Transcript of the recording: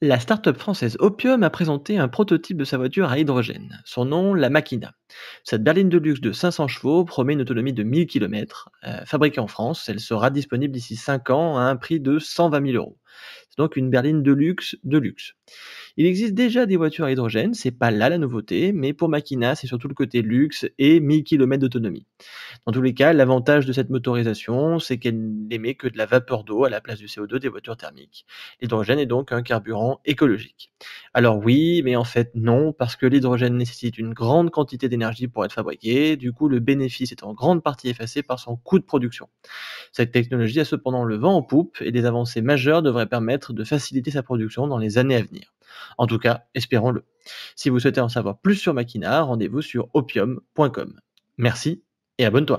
La start-up française Opium a présenté un prototype de sa voiture à hydrogène. Son nom, la Machina. Cette berline de luxe de 500 chevaux promet une autonomie de 1000 km. Euh, fabriquée en France, elle sera disponible d'ici 5 ans à un prix de 120 000 euros donc une berline de luxe de luxe. Il existe déjà des voitures à hydrogène, c'est pas là la nouveauté, mais pour Makina, c'est surtout le côté luxe et 1000 km d'autonomie. Dans tous les cas, l'avantage de cette motorisation, c'est qu'elle n'émet que de la vapeur d'eau à la place du CO2 des voitures thermiques. L'hydrogène est donc un carburant écologique. Alors oui, mais en fait non, parce que l'hydrogène nécessite une grande quantité d'énergie pour être fabriqué, du coup le bénéfice est en grande partie effacé par son coût de production. Cette technologie a cependant le vent en poupe et des avancées majeures devraient permettre de faciliter sa production dans les années à venir. En tout cas, espérons-le. Si vous souhaitez en savoir plus sur Maquina, rendez-vous sur opium.com. Merci et abonne-toi.